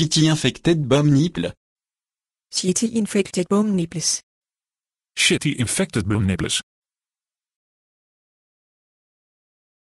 City infected bomb nipples. City infected bomb nipples. City infected bomb nipples.